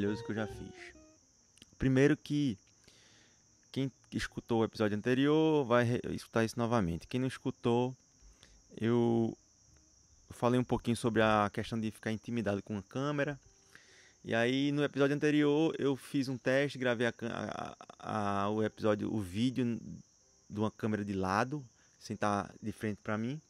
trabalhoso que eu já fiz. Primeiro que quem escutou o episódio anterior vai escutar isso novamente. Quem não escutou, eu falei um pouquinho sobre a questão de ficar intimidado com a câmera. E aí no episódio anterior eu fiz um teste, gravei a, a, a, o episódio, o vídeo de uma câmera de lado, sem estar tá de frente para mim.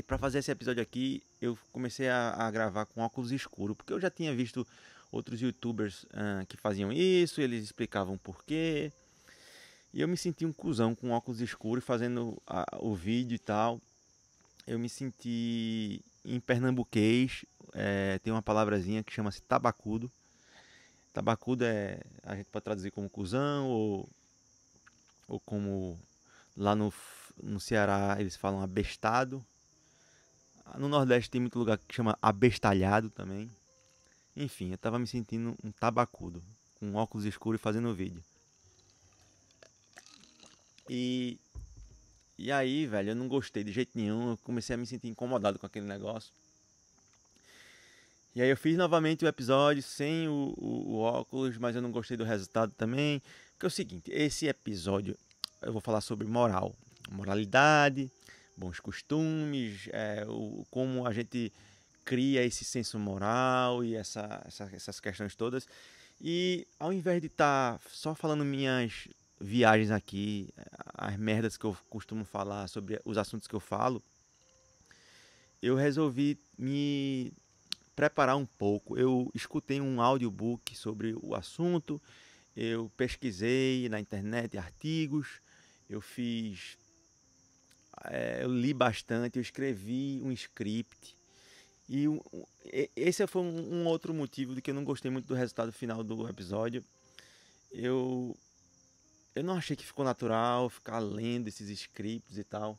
E para fazer esse episódio aqui, eu comecei a, a, gravar com óculos escuros porque eu já tinha visto outros youtubers uh, que faziam isso, eles explicavam por quê. E eu me senti um cuzão com óculos escuros fazendo a, o vídeo e tal. Eu me senti em pernambuquês, é, tem uma palavrazinha que chama-se tabacudo. Tabacudo é a gente pode traduzir como cuzão ou ou como lá no, no Ceará eles falam abestado, no Nordeste tem muito lugar que chama abestalhado também. Enfim, eu tava me sentindo um tabacudo, com óculos escuros e fazendo vídeo. E e aí, velho, eu não gostei de jeito nenhum, eu comecei a me sentir incomodado com aquele negócio. E aí eu fiz novamente o episódio sem o, o, o óculos, mas eu não gostei do resultado também. Porque é o seguinte, esse episódio eu vou falar sobre moral, moralidade, bons costumes, é, o, como a gente cria esse senso moral e essa, essa, essas questões todas. E ao invés de estar tá só falando minhas viagens aqui, é, as merdas que eu costumo falar sobre os assuntos que eu falo, eu resolvi me preparar um pouco. Eu escutei um audiobook sobre o assunto, eu pesquisei na internet artigos, eu fiz é, eu li bastante, eu escrevi um script. E um, esse foi um, um outro motivo de que eu não gostei muito do resultado final do episódio. Eu, eu não achei que ficou natural ficar lendo esses scripts e tal.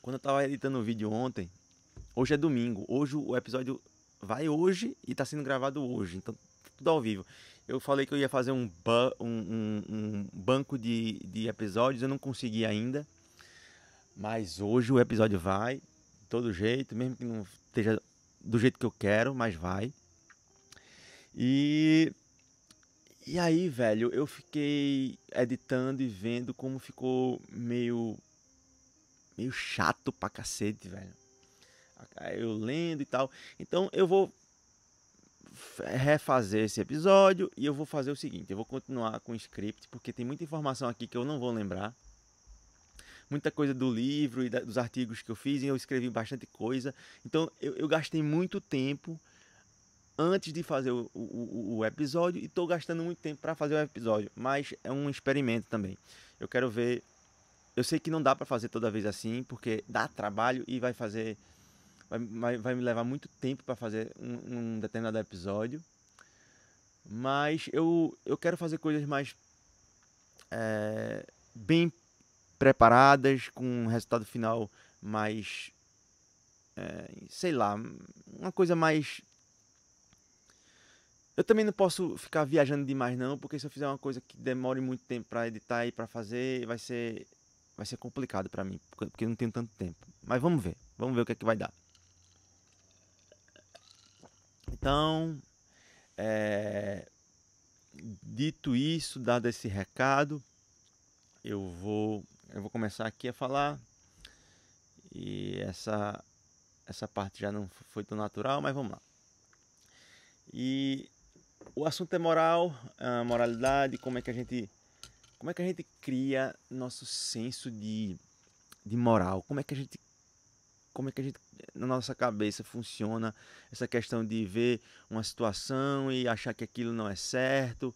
Quando eu tava editando o vídeo ontem, hoje é domingo, hoje o episódio vai hoje e está sendo gravado hoje, então tudo ao vivo. Eu falei que eu ia fazer um, ba um, um, um banco de, de episódios, eu não consegui ainda. Mas hoje o episódio vai, de todo jeito, mesmo que não esteja do jeito que eu quero, mas vai. E e aí, velho, eu fiquei editando e vendo como ficou meio meio chato pra cacete, velho. Eu lendo e tal. Então eu vou refazer esse episódio e eu vou fazer o seguinte: eu vou continuar com o script, porque tem muita informação aqui que eu não vou lembrar. Muita coisa do livro e da, dos artigos que eu fiz, e eu escrevi bastante coisa. Então eu, eu gastei muito tempo antes de fazer o, o, o episódio e estou gastando muito tempo para fazer o episódio, mas é um experimento também. Eu quero ver. Eu sei que não dá para fazer toda vez assim, porque dá trabalho e vai fazer vai, vai, vai me levar muito tempo para fazer um, um, determinado episódio. Mas eu, eu quero fazer coisas mais é, bem preparadas, com um resultado final mais. É, sei lá, uma coisa mais. Eu também não posso ficar viajando demais, não, porque se eu fizer uma coisa que demore muito tempo para editar e para fazer, vai ser vai ser complicado para mim, porque não tenho tanto tempo. Mas vamos ver, vamos ver o que é que vai dar. Então, é, dito isso, dado esse recado, eu vou, eu vou começar aqui a falar. E essa, essa parte já não foi tão natural, mas vamos lá. E o assunto é moral, é a moralidade, como é que a gente como é que a gente cria nosso senso de, de moral? Como é que a gente como é que a gente, na nossa cabeça, funciona essa questão de ver uma situação e achar que aquilo não é certo,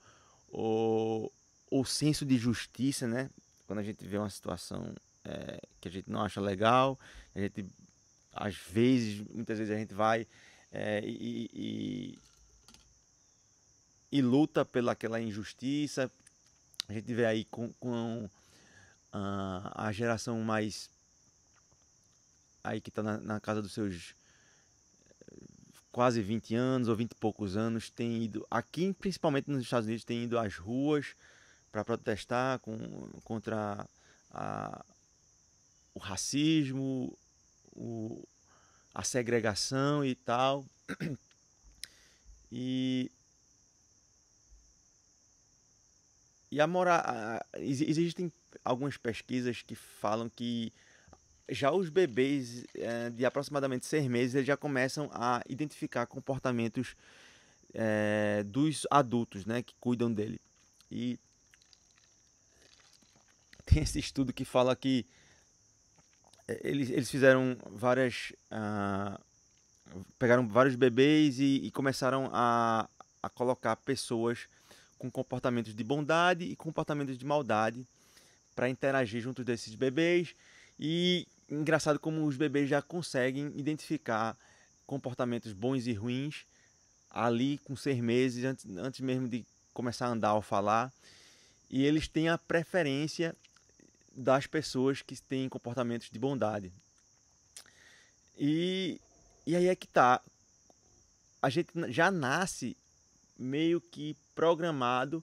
ou o senso de justiça, né? Quando a gente vê uma situação é, que a gente não acha legal, a gente, às vezes, muitas vezes a gente vai é, e, e, e, luta pelaquela injustiça. A gente vê aí com, com a, ah, a geração mais aí que está na, na, casa dos seus eh, quase 20 anos ou 20 e poucos anos, tem ido, aqui principalmente nos Estados Unidos, tem ido às ruas para protestar com, contra a, o racismo, o, a segregação e tal. E e a mora... existem algumas pesquisas que falam que já os bebês é, de aproximadamente seis meses, eles já começam a identificar comportamentos é, dos adultos, né, que cuidam dele. E tem esse estudo que fala que eh, eles, eles fizeram várias. Ah, pegaram vários bebês e, e começaram a, a colocar pessoas com comportamentos de bondade e comportamentos de maldade para interagir junto desses bebês e engraçado como os bebês já conseguem identificar comportamentos bons e ruins ali com seis meses, antes, antes mesmo de começar a andar ou falar. E eles têm a preferência das pessoas que têm comportamentos de bondade. E, e aí é que tá. A gente já nasce meio que programado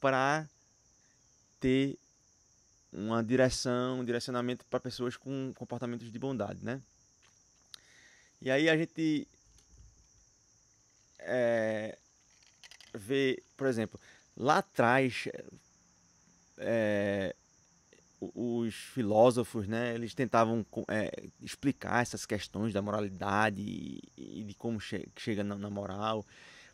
para ter uma direção, um direcionamento para pessoas com comportamentos de bondade, né? E aí a gente é, vê, por exemplo, lá atrás é, os filósofos, né, eles tentavam é, explicar essas questões da moralidade e, e de como che chega na, na, moral.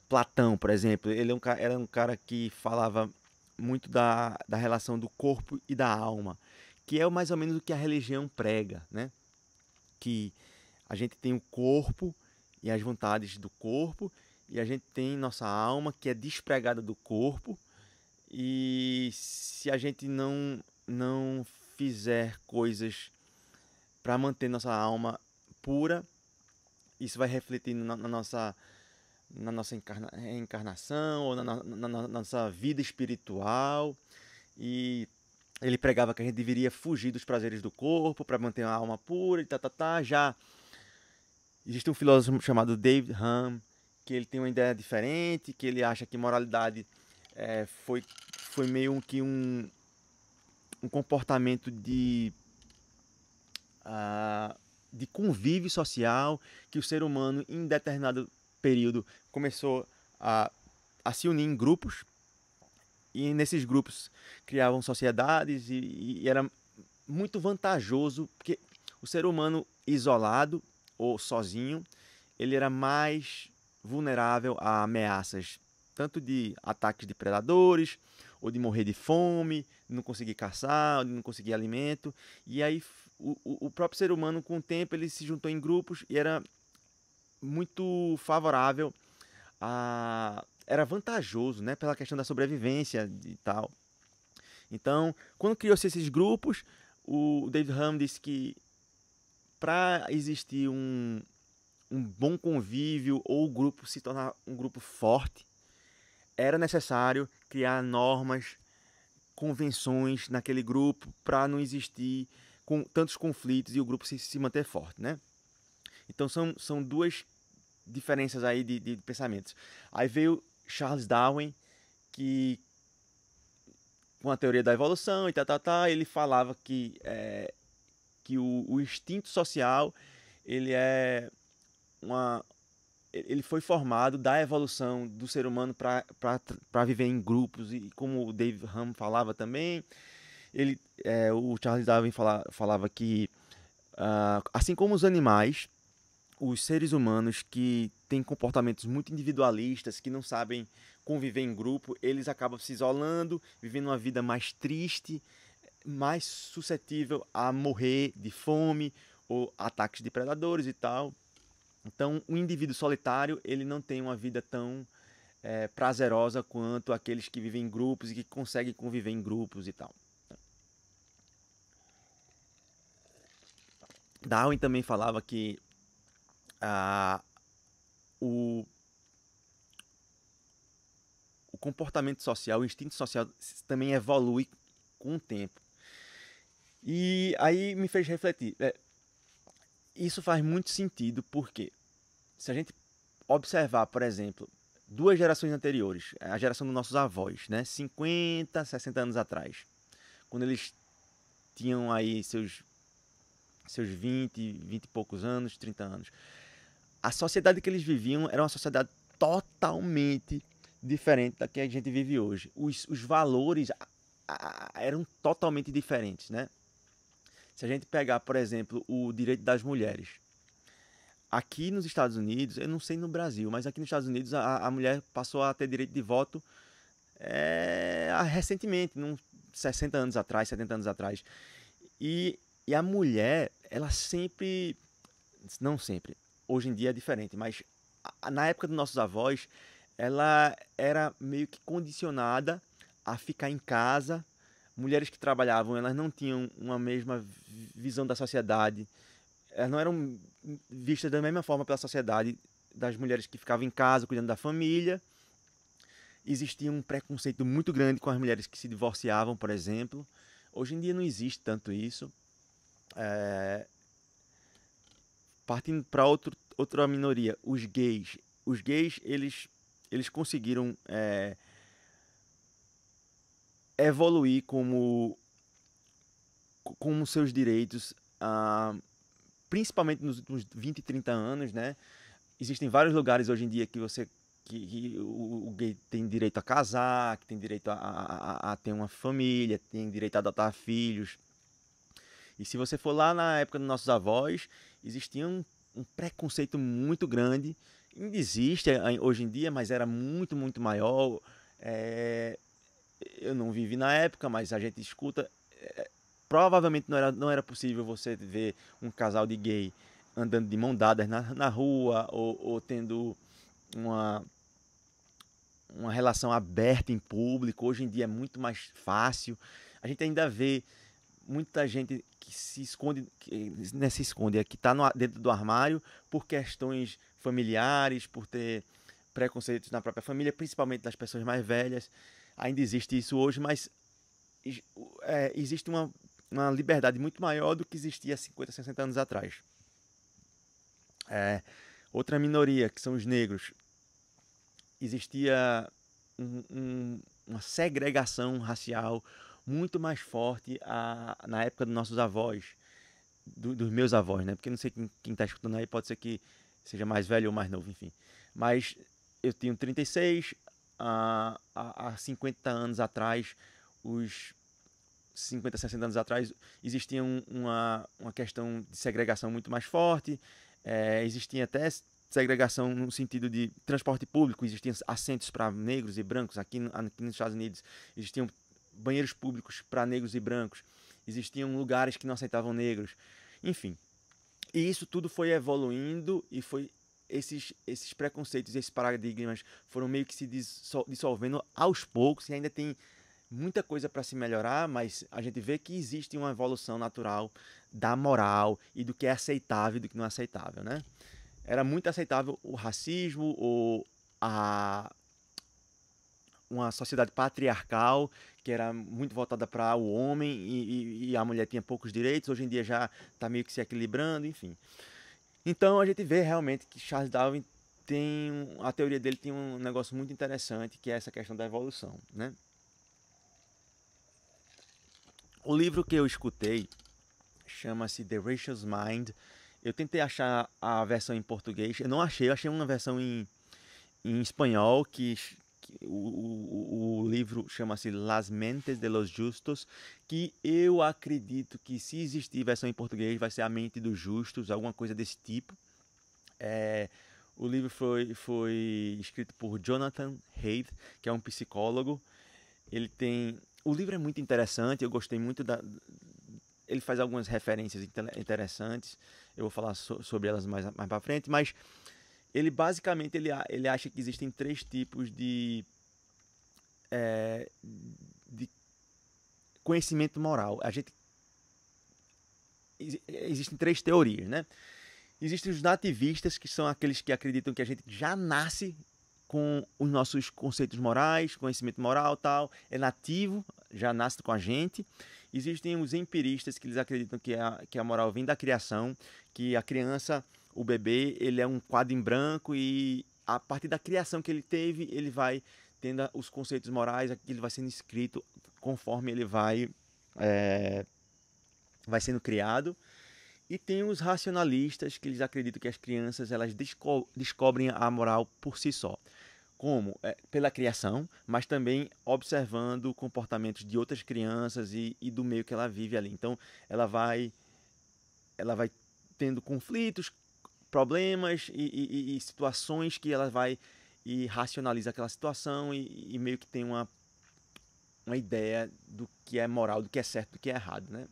Platão, por exemplo, ele é um, era um cara que falava muito da, da relação do corpo e da alma, que é mais ou menos o que a religião prega, né? Que a gente tem o corpo e as vontades do corpo, e a gente tem nossa alma que é despregada do corpo, e se a gente não, não fizer coisas para manter nossa alma pura, isso vai refletir na, na nossa na nossa encarna encarnação ou na, na, na nossa vida espiritual. E ele pregava que a gente deveria fugir dos prazeres do corpo para manter a alma pura e tá, tá, tá. Já existe um filósofo chamado David Hume que ele tem uma ideia diferente, que ele acha que moralidade é, foi, foi meio que um, um comportamento de, uh, de convívio social que o ser humano, em determinado período, começou a, a se unir em grupos e nesses grupos criavam sociedades e, e era muito vantajoso porque o ser humano isolado ou sozinho ele era mais vulnerável a ameaças tanto de ataques de predadores ou de morrer de fome, de não conseguir caçar, de não conseguir alimento. E aí o, o próprio ser humano, com o tempo, ele se juntou em grupos e era muito favorável a. Era vantajoso, né? Pela questão da sobrevivência e tal. Então, quando criou-se esses grupos, o David Ham disse que para existir um, um bom convívio ou o grupo se tornar um grupo forte, era necessário criar normas, convenções naquele grupo para não existir com tantos conflitos e o grupo se, se manter forte, né? Então são, são duas diferenças aí de, de pensamentos. Aí veio Charles Darwin, que com a teoria da evolução e tal, tá, tá, tá, ele falava que, é, que o, o, instinto social ele é uma ele foi formado da evolução do ser humano para viver em grupos e como o Dave Ram falava também ele é, o Charles Darwin fala, falava que uh, assim como os animais os seres humanos que têm comportamentos muito individualistas, que não sabem conviver em grupo, eles acabam se isolando, vivendo uma vida mais triste, mais suscetível a morrer de fome ou ataques de predadores e tal. Então, o indivíduo solitário ele não tem uma vida tão é, prazerosa quanto aqueles que vivem em grupos e que conseguem conviver em grupos e tal. Darwin também falava que ah, o, o comportamento social, o instinto social também evolui com o tempo. E aí me fez refletir. É, isso faz muito sentido porque se a gente observar, por exemplo, duas gerações anteriores, a geração dos nossos avós, né, 50, 60 anos atrás, quando eles tinham aí seus seus 20, 20 e poucos anos, 30 anos a sociedade que eles viviam era uma sociedade totalmente diferente da que a gente vive hoje. Os, os valores eram totalmente diferentes, né? Se a gente pegar, por exemplo, o direito das mulheres. Aqui nos Estados Unidos, eu não sei no Brasil, mas aqui nos Estados Unidos a, a mulher passou a ter direito de voto é, recentemente, num, 60 anos atrás, 70 anos atrás. E, e a mulher, ela sempre, não sempre, hoje em dia é diferente, mas na época dos nossos avós, ela era meio que condicionada a ficar em casa. Mulheres que trabalhavam, elas não tinham uma mesma visão da sociedade. Elas não eram vistas da mesma forma pela sociedade das mulheres que ficavam em casa cuidando da família. Existia um preconceito muito grande com as mulheres que se divorciavam, por exemplo. Hoje em dia não existe tanto isso. É... Partindo para outro outra minoria, os gays. Os gays, eles, eles conseguiram é, evoluir como, como seus direitos, ah, principalmente nos últimos 20, 30 anos, né? Existem vários lugares hoje em dia que você que, que o, o, gay tem direito a casar, que tem direito a, a, a, a ter uma família, tem direito a adotar filhos. E se você for lá na época dos nossos avós, existiam um preconceito muito grande. Ainda existe é, hoje em dia, mas era muito, muito maior. É, eu não vivi na época, mas a gente escuta. É, é, provavelmente não era, não era possível você ver um casal de gay andando de mão dadas na, na rua ou, ou tendo uma, uma relação aberta em público. Hoje em dia é muito mais fácil. A gente ainda vê muita gente que se esconde, que, né, se esconde, é que está dentro do armário por questões familiares, por ter preconceitos na própria família, principalmente das pessoas mais velhas. Ainda existe isso hoje, mas é, existe uma, uma liberdade muito maior do que existia 50, 60 anos atrás. É, outra minoria, que são os negros, existia um, um, uma segregação racial, muito mais forte a, na época dos nossos avós, do, dos meus avós, né? Porque não sei quem está escutando aí, pode ser que seja mais velho ou mais novo, enfim. Mas eu tenho 36, há, 50 anos atrás, os 50, 60 anos atrás, existia uma, uma questão de segregação muito mais forte, é, existia até segregação no sentido de transporte público, existiam assentos para negros e brancos, aqui, aqui nos Estados Unidos existiam banheiros públicos para negros e brancos, existiam lugares que não aceitavam negros, enfim. E isso tudo foi evoluindo e foi esses, esses preconceitos, esses paradigmas foram meio que se dissolvendo aos poucos e ainda tem muita coisa para se melhorar, mas a gente vê que existe uma evolução natural da moral e do que é aceitável e do que não é aceitável, né? Era muito aceitável o racismo ou a uma sociedade patriarcal que era muito voltada para o homem e, e, e, a mulher tinha poucos direitos. Hoje em dia já está meio que se equilibrando, enfim. Então a gente vê realmente que Charles Darwin tem a teoria dele tem um negócio muito interessante que é essa questão da evolução, né? O livro que eu escutei chama-se The Racial Mind. Eu tentei achar a versão em português, eu não achei, eu achei uma versão em, em espanhol que o, o, o livro chama-se Las Mentes de los Justos, que eu acredito que se existir versão em português vai ser A Mente dos Justos, alguma coisa desse tipo. É, o livro foi, foi escrito por Jonathan Haidt, que é um psicólogo. Ele tem. O livro é muito interessante, eu gostei muito da. Ele faz algumas referências interessantes, eu vou falar so, sobre elas mais, mais para frente, mas ele basicamente ele, ele acha que existem três tipos de, é, de conhecimento moral. A gente existem três teorias, né? Existem os nativistas que são aqueles que acreditam que a gente já nasce com os nossos conceitos morais, conhecimento moral, tal, é nativo, já nasce com a gente. Existem os empiristas que eles acreditam que a, que a moral vem da criação, que a criança o bebê ele é um quadro em branco e a partir da criação que ele teve, ele vai tendo os conceitos morais, aquilo vai sendo escrito conforme ele vai, é, vai sendo criado. E tem os racionalistas que eles acreditam que as crianças elas desco descobrem a moral por si só. Como? É, pela criação, mas também observando comportamentos de outras crianças e, e do meio que ela vive ali. Então, ela vai, ela vai tendo conflitos, problemas e, e, e situações que ela vai e racionaliza aquela situação e, e, meio que tem uma, uma ideia do que é moral, do que é certo, do que é errado, né?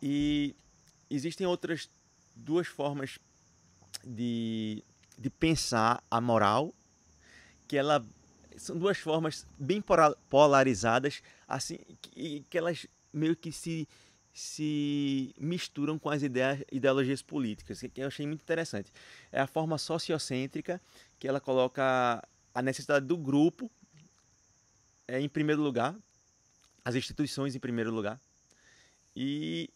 E existem outras duas formas de, de pensar a moral, que ela são duas formas bem polarizadas, assim, que, que elas meio que se se misturam com as ideias, ideologias políticas, que eu achei muito interessante. É a forma sociocêntrica que ela coloca a necessidade do grupo é, em primeiro lugar, as instituições em primeiro lugar, e,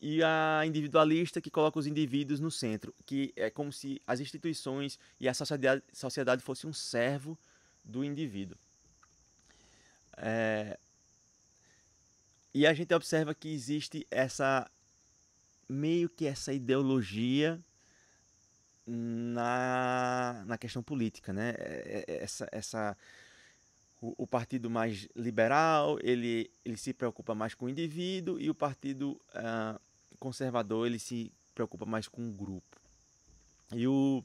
e a individualista que coloca os indivíduos no centro, que é como se as instituições e a sociedade, sociedade fosse um servo do indivíduo. É, e a gente observa que existe essa meio que essa ideologia na, na questão política, né? É, é, é, essa, essa o, o, partido mais liberal ele, ele se preocupa mais com o indivíduo e o partido uh, conservador ele se preocupa mais com o grupo. E o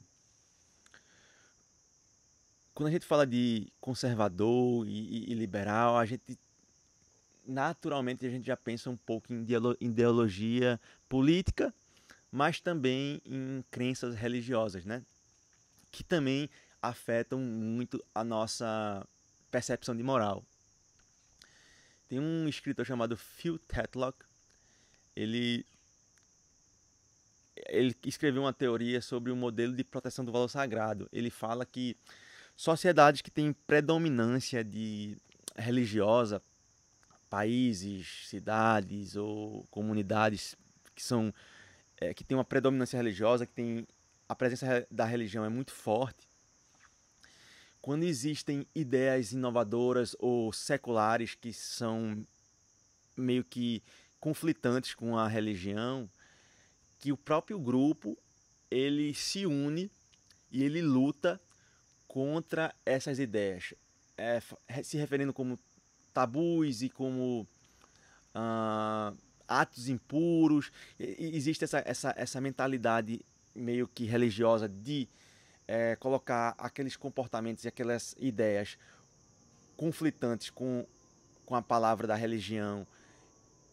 quando a gente fala de conservador e, e, e liberal, a gente naturalmente a gente já pensa um pouco em ideologia política, mas também em crenças religiosas, né? Que também afetam muito a nossa percepção de moral. Tem um escritor chamado Phil Tetlock, ele ele escreveu uma teoria sobre o um modelo de proteção do valor sagrado. Ele fala que sociedades que têm predominância de religiosa países, cidades ou comunidades que são é, que tem uma predominância religiosa, que tem a presença da religião é muito forte. Quando existem ideias inovadoras ou seculares que são meio que conflitantes com a religião, que o próprio grupo ele se une e ele luta contra essas ideias, é, se referindo como tabus e como ah, atos impuros. E existe essa, essa, essa mentalidade meio que religiosa de é, colocar aqueles comportamentos e aquelas ideias conflitantes com, com a palavra da religião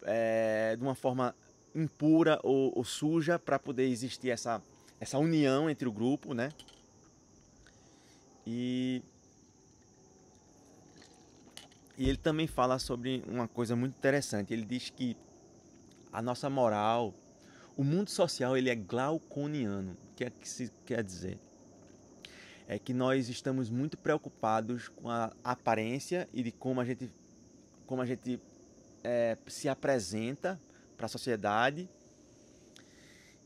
é, de uma forma impura ou, ou suja para poder existir essa, essa união entre o grupo, né? E e ele também fala sobre uma coisa muito interessante. Ele diz que a nossa moral, o mundo social, ele é glauconiano. O que é que se quer dizer? É que nós estamos muito preocupados com a aparência e de como a gente, como a gente é, se apresenta para a sociedade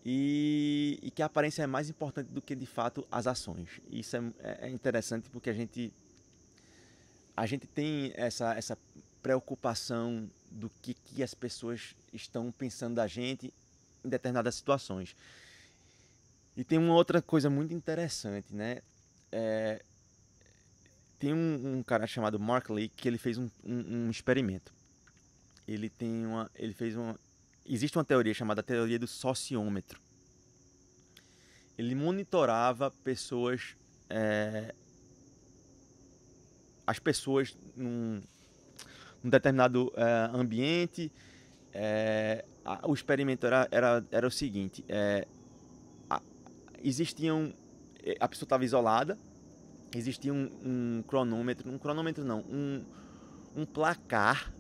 e, e, que a aparência é mais importante do que de fato as ações. Isso é, é interessante porque a gente a gente tem essa, essa preocupação do que, que as pessoas estão pensando da gente em determinadas situações. E tem uma outra coisa muito interessante, né? É, tem um, um, cara chamado Mark Lee que ele fez um, um, um, experimento. Ele tem uma, ele fez uma, existe uma teoria chamada teoria do sociômetro. Ele monitorava pessoas é, as pessoas num, num determinado eh, ambiente. É, a, o experimento era, era, era o seguinte: é, a, existiam. A pessoa estava isolada, existia um, um, cronômetro, um cronômetro não, um, um placar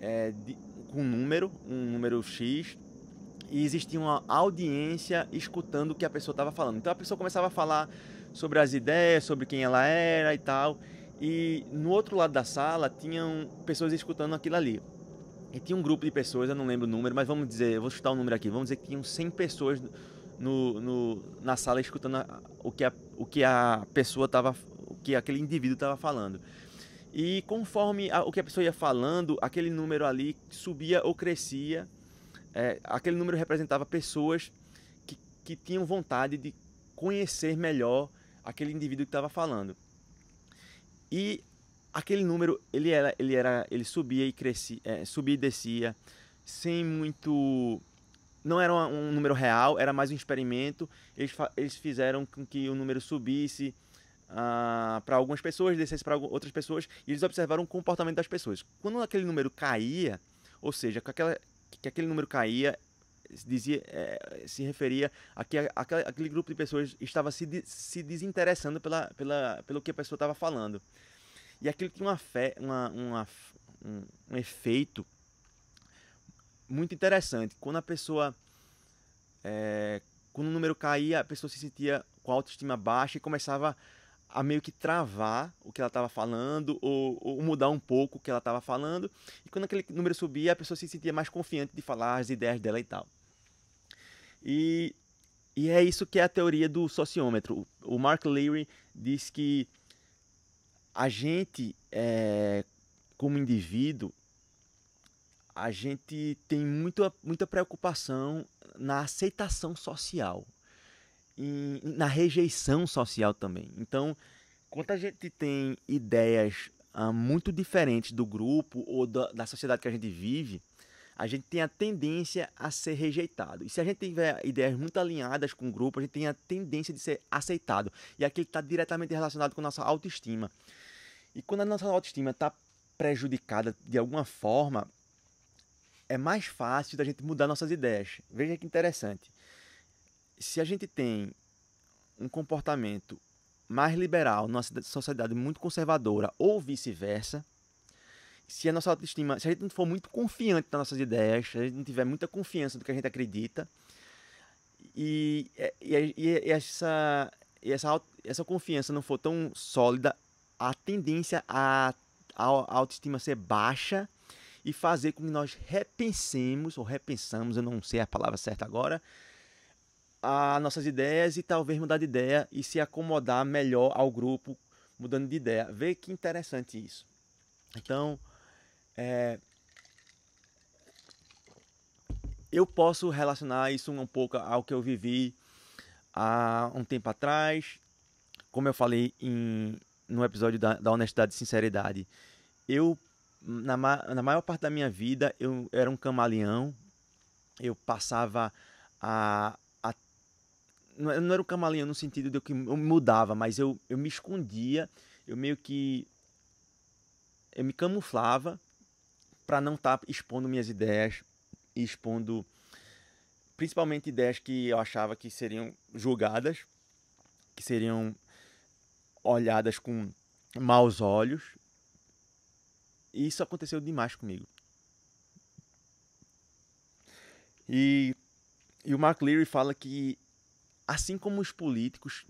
é, de, com número, um número X, e existia uma audiência escutando o que a pessoa estava falando. Então a pessoa começava a falar sobre as ideias, sobre quem ela era e tal. E no outro lado da sala tinham pessoas escutando aquilo ali. E tinha um grupo de pessoas, eu não lembro o número, mas vamos dizer, eu vou chutar o um número aqui, vamos dizer que tinham 100 pessoas no, no na sala escutando a, o, que a, o que a pessoa estava, o que aquele indivíduo estava falando. E conforme a, o que a pessoa ia falando, aquele número ali subia ou crescia, é, aquele número representava pessoas que, que tinham vontade de conhecer melhor aquele indivíduo que estava falando. E aquele número, ele era, ele era, ele subia e crescia, é, subia e descia, sem muito, não era um, um número real, era mais um experimento. Eles, eles fizeram com que o número subisse ah, para algumas pessoas, descesse para outras pessoas, e eles observaram o comportamento das pessoas. Quando aquele número caía, ou seja, que, aquela, que aquele número caía, dizia, é, se referia a que aquele grupo de pessoas estava se, se desinteressando pela, pela, pelo que a pessoa estava falando. E aquilo tinha uma fé, uma, uma um, um efeito muito interessante. Quando a pessoa. É, quando o número caía, a pessoa se sentia com a autoestima baixa e começava a meio que travar o que ela estava falando ou, ou, mudar um pouco o que ela estava falando. E quando aquele número subia, a pessoa se sentia mais confiante de falar as ideias dela e tal. E, e é isso que é a teoria do sociômetro. O Mark Leary diz que a gente, é, como indivíduo, a gente tem muito, muita preocupação na aceitação social, e na rejeição social também. Então, quando a gente tem ideias ah, muito diferentes do grupo ou da, da sociedade que a gente vive, a gente tem a tendência a ser rejeitado. E se a gente tiver ideias muito alinhadas com o grupo, a gente tem a tendência de ser aceitado. E aquilo está diretamente relacionado com a nossa autoestima. E quando a nossa autoestima está prejudicada de alguma forma, é mais fácil da gente mudar nossas ideias. Veja que interessante. Se a gente tem um comportamento mais liberal, nossa sociedade muito conservadora ou vice-versa, se a nossa autoestima, se a gente não for muito confiante nas nossas ideias, se a gente não tiver muita confiança do que a gente acredita, e, e, e essa, essa, essa confiança não for tão sólida, a tendência a, a, a autoestima ser baixa e fazer com que nós repensemos, ou repensamos, eu não sei a palavra certa agora, as nossas ideias e talvez mudar de ideia e se acomodar melhor ao grupo mudando de ideia. Vê que interessante isso. Então, é, eu posso relacionar isso um pouco ao que eu vivi há um tempo atrás, como eu falei em, no episódio da, da honestidade e sinceridade. Eu, na, na maior parte da minha vida, eu era um camaleão, eu passava a, a. não, não era um camaleão no sentido de que eu mudava, mas eu, eu me escondia, eu meio que. Eu me camuflava para não estar tá expondo minhas ideias expondo principalmente ideias que eu achava que seriam julgadas, que seriam olhadas com maus olhos. E isso aconteceu demais comigo. E, e o Mark Leary fala que, assim como os políticos,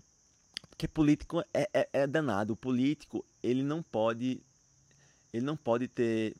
porque político é, é, é danado, o político ele não pode ele não pode ter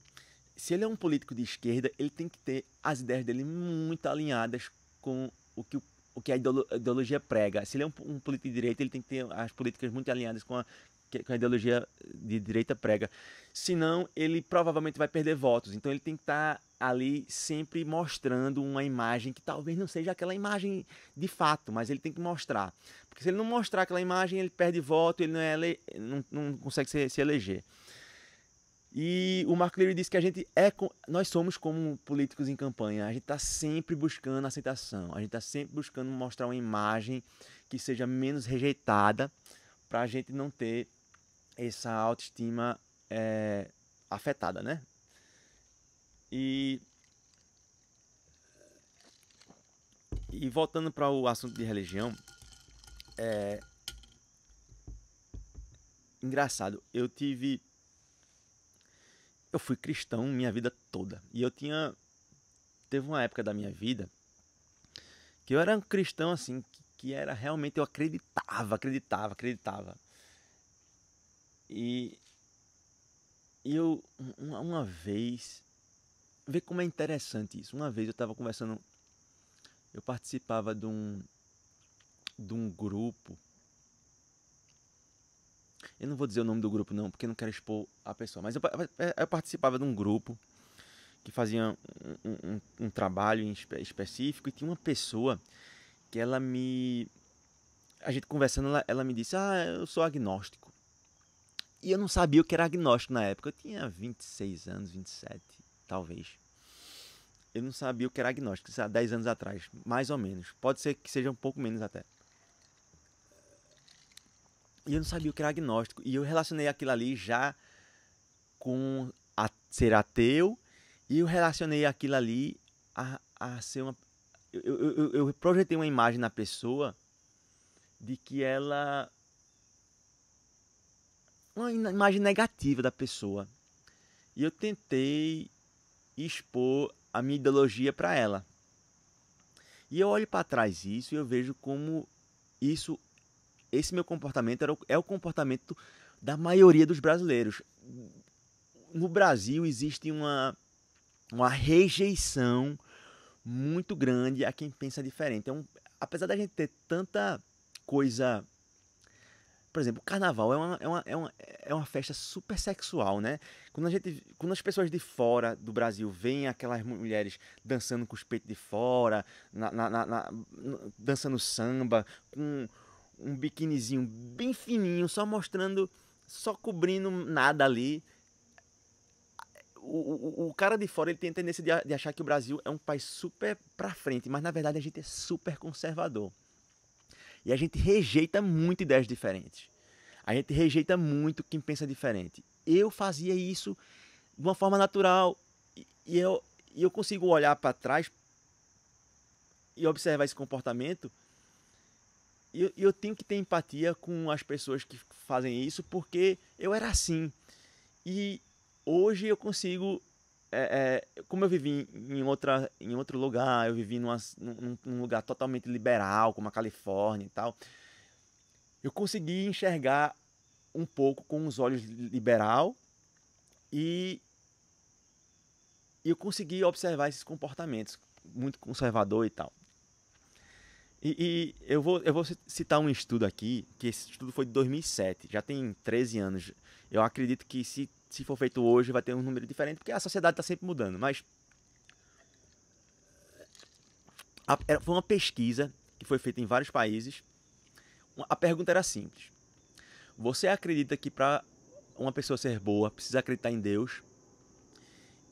se ele é um político de esquerda, ele tem que ter as ideias dele muito alinhadas com o que, o que a ideologia prega. Se ele é um, um político de direita, ele tem que ter as políticas muito alinhadas com a, que a ideologia de direita prega. Senão, ele provavelmente vai perder votos. Então, ele tem que estar tá ali sempre mostrando uma imagem que talvez não seja aquela imagem de fato, mas ele tem que mostrar. Porque se ele não mostrar aquela imagem, ele perde voto, ele não, é ele... Não, não consegue se, se eleger. E o Marco Leary disse que a gente é, nós somos como políticos em campanha, a gente está sempre buscando aceitação, a gente está sempre buscando mostrar uma imagem que seja menos rejeitada para a gente não ter essa autoestima é, afetada, né? E, e voltando para o assunto de religião, é engraçado, eu tive eu fui cristão minha vida toda. E eu tinha. Teve uma época da minha vida que eu era um cristão assim, que, que era realmente. Eu acreditava, acreditava, acreditava. E. E eu, uma, uma vez. Vê como é interessante isso. Uma vez eu estava conversando. Eu participava de um. De um grupo eu não vou dizer o nome do grupo, não, porque eu não quero expor a pessoa. Mas eu, é, é, eu participava de um grupo que fazia um, um, um trabalho específico e tinha uma pessoa que ela me. A gente conversando, ela, ela me disse: Ah, eu sou agnóstico. E eu não sabia o que era agnóstico na época. Eu tinha 26 anos, 27, talvez. Eu não sabia o que era agnóstico, há 10 anos atrás, mais ou menos. Pode ser que seja um pouco menos até. E eu não sabia o que era agnóstico. E eu relacionei aquilo ali já com a ser ateu. E eu relacionei aquilo ali a, a ser uma. Eu, eu, eu projetei uma imagem na pessoa de que ela. Uma imagem negativa da pessoa. E eu tentei expor a minha ideologia para ela. E eu olho para trás isso e eu vejo como isso esse meu comportamento era, é o comportamento da maioria dos brasileiros. No Brasil existe uma, uma rejeição muito grande a quem pensa diferente. então apesar da gente ter tanta coisa. Por exemplo, o carnaval é uma, é, uma, é, uma, é uma festa super sexual, né? Quando, a gente, quando as pessoas de fora do Brasil veem aquelas mulheres dançando com os peitos de fora, na, na, na, dançando samba, com um biquinizinho bem fininho, só mostrando, só cobrindo nada ali. O, o, o cara de fora ele tem a tendência de, de achar que o Brasil é um país super para frente, mas na verdade a gente é super conservador. E a gente rejeita muito ideias diferentes. A gente rejeita muito quem pensa diferente. Eu fazia isso de uma forma natural e eu, eu consigo olhar para trás e observar esse comportamento eu, eu tenho que ter empatia com as pessoas que fazem isso, porque eu era assim. E hoje eu consigo. É, é, como eu vivi em, outra, em outro lugar, eu vivi numa, num, num lugar totalmente liberal, como a Califórnia e tal, eu consegui enxergar um pouco com os olhos liberal e eu consegui observar esses comportamentos muito conservador e tal. E, e, eu, vou, eu vou citar um estudo aqui, que esse estudo foi de 2007, já tem 13 anos. Eu acredito que se, se for feito hoje vai ter um número diferente, porque a sociedade está sempre mudando. Mas a, foi uma pesquisa que foi feita em vários países. A pergunta era simples: Você acredita que para uma pessoa ser boa precisa acreditar em Deus?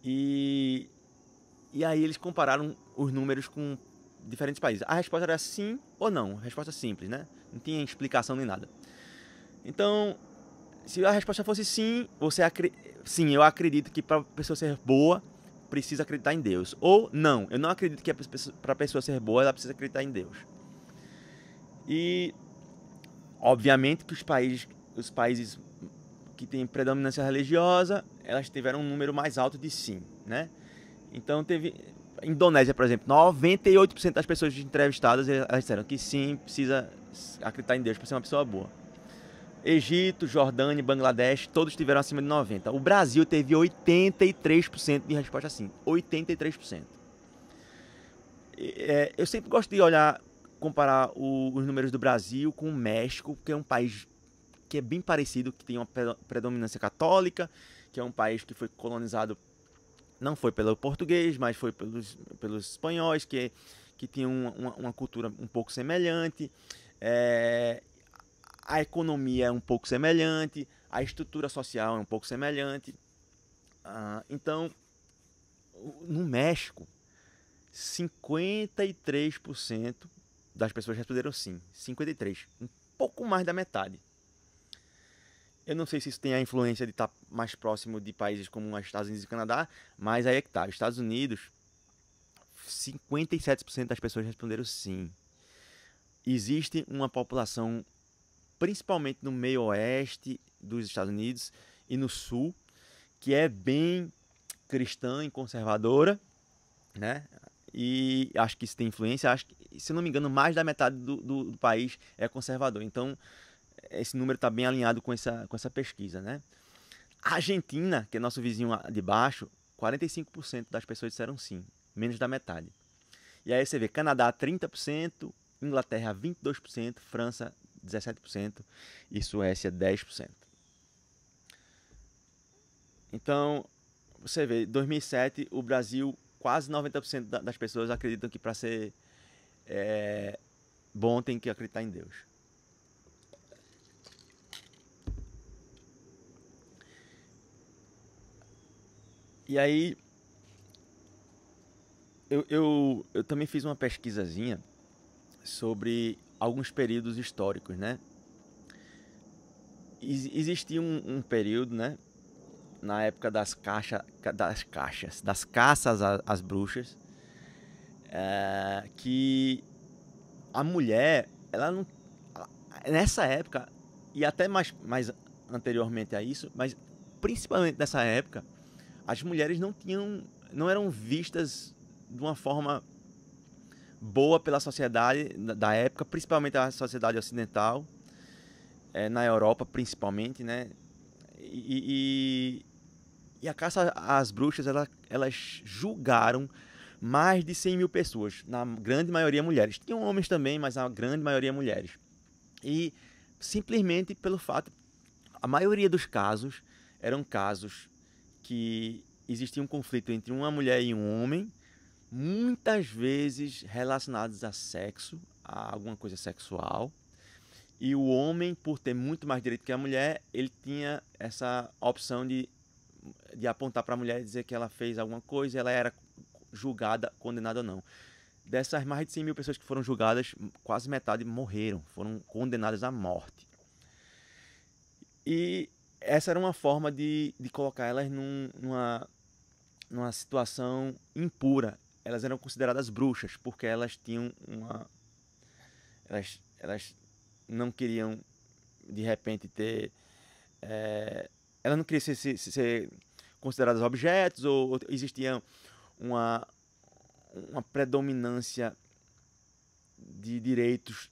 E, e aí eles compararam os números com diferentes países. A resposta era sim ou não, resposta simples, né? Não tinha explicação nem nada. Então, se a resposta fosse sim, você acri... sim, eu acredito que para a pessoa ser boa precisa acreditar em Deus. Ou não, eu não acredito que para a pessoa ser boa ela precisa acreditar em Deus. E obviamente que os países, os países que têm predominância religiosa, elas tiveram um número mais alto de sim, né? Então teve Indonésia, por exemplo, 98% das pessoas entrevistadas elas disseram que sim, precisa acreditar em Deus para ser uma pessoa boa. Egito, Jordânia, Bangladesh, todos tiveram acima de 90. O Brasil teve 83% de resposta assim, 83%. É, eu sempre gosto de olhar, comparar o, os números do Brasil com o México, que é um país que é bem parecido, que tem uma predominância católica, que é um país que foi colonizado não foi pelo português, mas foi pelos, pelos espanhóis, que, que tinham uma, uma cultura um pouco semelhante, é, a economia é um pouco semelhante, a estrutura social é um pouco semelhante. Ah, então, no México, 53% das pessoas responderam sim. 53%, um pouco mais da metade. Eu não sei se isso tem a influência de estar tá mais próximo de países como os Estados Unidos e Canadá, mas aí é que tá. Os Estados Unidos, 57% das pessoas responderam sim. Existe uma população, principalmente no meio oeste dos Estados Unidos e no sul, que é bem cristã e conservadora, né? E acho que isso tem influência. Acho que, se não me engano, mais da metade do, do, do país é conservador. Então, esse número está bem alinhado com essa, com essa pesquisa, né? A Argentina, que é nosso vizinho de baixo, 45% das pessoas disseram sim, menos da metade. E aí você vê Canadá 30%, Inglaterra 22%, França 17% e Suécia 10%. Então, você vê, 2007 o Brasil quase 90% das pessoas acreditam que para ser é, bom tem que acreditar em Deus. E aí. Eu, eu, eu também fiz uma pesquisazinha sobre alguns períodos históricos, né? Existia um, um período, né? Na época das, caixa, das caixas, das caças às bruxas, é, que a mulher, ela não. Nessa época, e até mais, mais anteriormente a isso, mas principalmente nessa época, as mulheres não tinham, não eram vistas de uma forma boa pela sociedade da época, principalmente a sociedade ocidental, é, na Europa principalmente, né? E, e, e a caça às bruxas, ela, elas julgaram mais de 100 mil pessoas, na grande maioria mulheres. Tinham homens também, mas na grande maioria mulheres. E simplesmente pelo fato, a maioria dos casos eram casos que existia um conflito entre uma mulher e um homem, muitas vezes relacionados a sexo, a alguma coisa sexual. E o homem, por ter muito mais direito que a mulher, ele tinha essa opção de, de apontar para a mulher e dizer que ela fez alguma coisa, ela era julgada, condenada ou não. Dessas mais de 100 mil pessoas que foram julgadas, quase metade morreram, foram condenadas à morte. E essa era uma forma de, de colocar elas num, numa, numa situação impura. Elas eram consideradas bruxas porque elas tinham uma. Elas, elas não queriam, de repente, ter. É, elas não queriam ser, ser, ser consideradas objetos ou, ou existia uma, uma predominância de direitos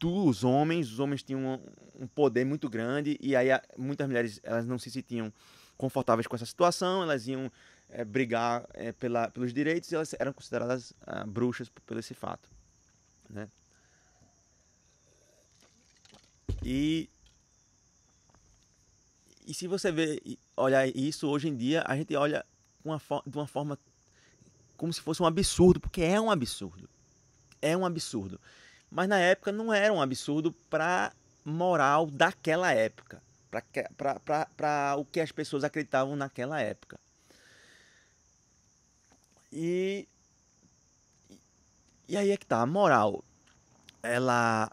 tu, os homens, os homens tinham um, um poder muito grande e aí a, muitas mulheres elas não se sentiam confortáveis com essa situação, elas iam é, brigar é, pela, pelos direitos e elas eram consideradas ah, bruxas por, esse fato, né? E e se você ver, olhar isso hoje em dia, a gente olha uma, de uma forma como se fosse um absurdo, porque é um absurdo. É um absurdo mas na época não era um absurdo para moral daquela época, para o que as pessoas acreditavam naquela época. E, e aí é que tá, a moral, ela,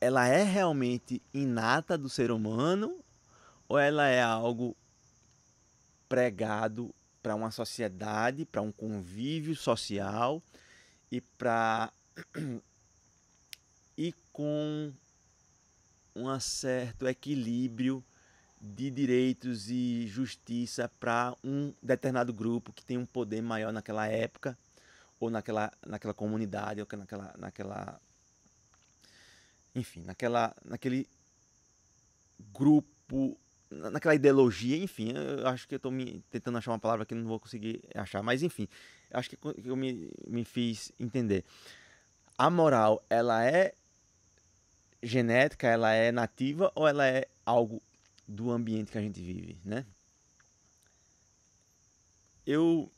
ela é realmente inata do ser humano ou ela é algo pregado para uma sociedade, para um convívio social e para e com um certo equilíbrio de direitos e justiça para um determinado grupo que tem um poder maior naquela época ou naquela, naquela comunidade ou naquela, naquela enfim naquela naquele grupo naquela ideologia enfim eu acho que eu estou me tentando achar uma palavra que não vou conseguir achar mas enfim acho que eu me, me fiz entender a moral, ela é genética, ela é nativa ou ela é algo do ambiente que a gente vive, né? Eu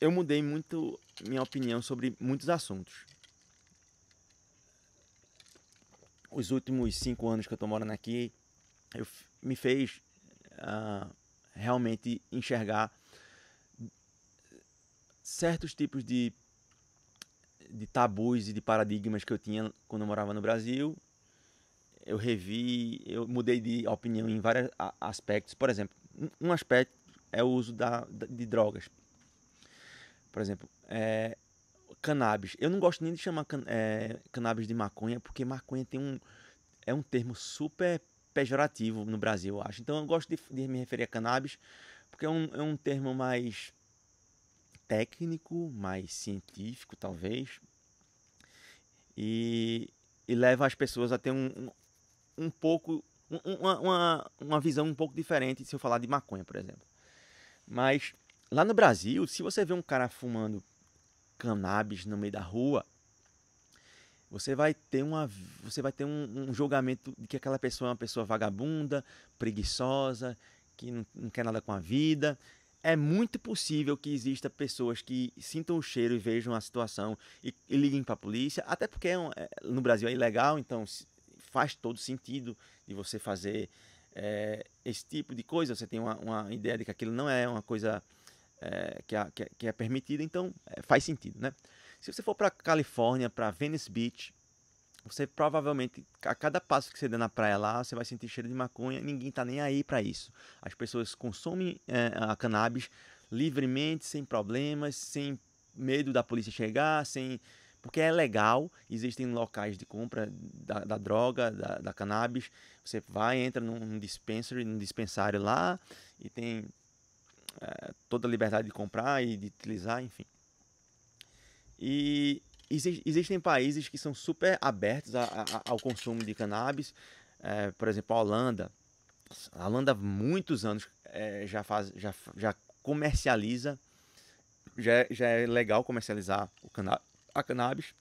eu mudei muito minha opinião sobre muitos assuntos. Os últimos cinco anos que eu estou morando aqui, eu, me fez uh, realmente enxergar certos tipos de de tabus e de paradigmas que eu tinha quando eu morava no Brasil. Eu revi, eu mudei de opinião em vários aspectos. Por exemplo, um aspecto é o uso da, de drogas. Por exemplo, é, cannabis. Eu não gosto nem de chamar can, é, cannabis de maconha, porque maconha tem um, é um termo super pejorativo no Brasil, eu acho. Então eu gosto de, de me referir a cannabis, porque é um, é um termo mais técnico, mais científico, talvez, e, e leva as pessoas a ter um, um, um pouco, um, uma, uma visão um pouco diferente se eu falar de maconha, por exemplo. Mas lá no Brasil, se você vê um cara fumando cannabis no meio da rua, você vai ter, uma, você vai ter um, um julgamento de que aquela pessoa é uma pessoa vagabunda, preguiçosa, que não, não quer nada com a vida, é muito possível que exista pessoas que sintam o cheiro e vejam a situação e, e liguem para a polícia, até porque é um, é, no Brasil é ilegal, então faz todo sentido de você fazer é, esse tipo de coisa. Você tem uma, uma, ideia de que aquilo não é uma coisa é, que, é, que, é permitida, então é, faz sentido, né? Se você for para Califórnia, para Venice Beach, você provavelmente, a cada passo que você der na praia lá, você vai sentir cheiro de maconha, ninguém tá nem aí para isso. As pessoas consomem é, a cannabis livremente, sem problemas, sem medo da polícia chegar, sem. Porque é legal, existem locais de compra da, da droga, da, da, cannabis. Você vai, entra num dispensary, num dispensário lá e tem é, toda a liberdade de comprar e de utilizar, enfim. E existem países que são super abertos a, a, ao consumo de cannabis, é, por exemplo, a Holanda. A Holanda há muitos anos é, já, faz, já, já comercializa, já, é, já é legal comercializar o a cannabis.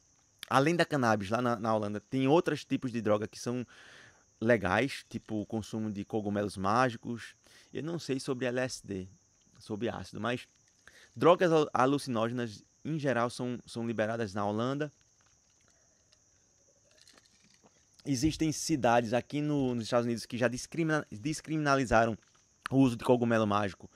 Além da cannabis, lá na, na Holanda, tem outros tipos de droga que são legais, tipo o consumo de cogumelos mágicos. Eu não sei sobre LSD, sobre ácido, mas drogas alucinógenas em geral, são, são liberadas na Holanda. Existem cidades aqui no, nos Estados Unidos que já discrimina, descriminalizaram o uso de cogumelo mágico.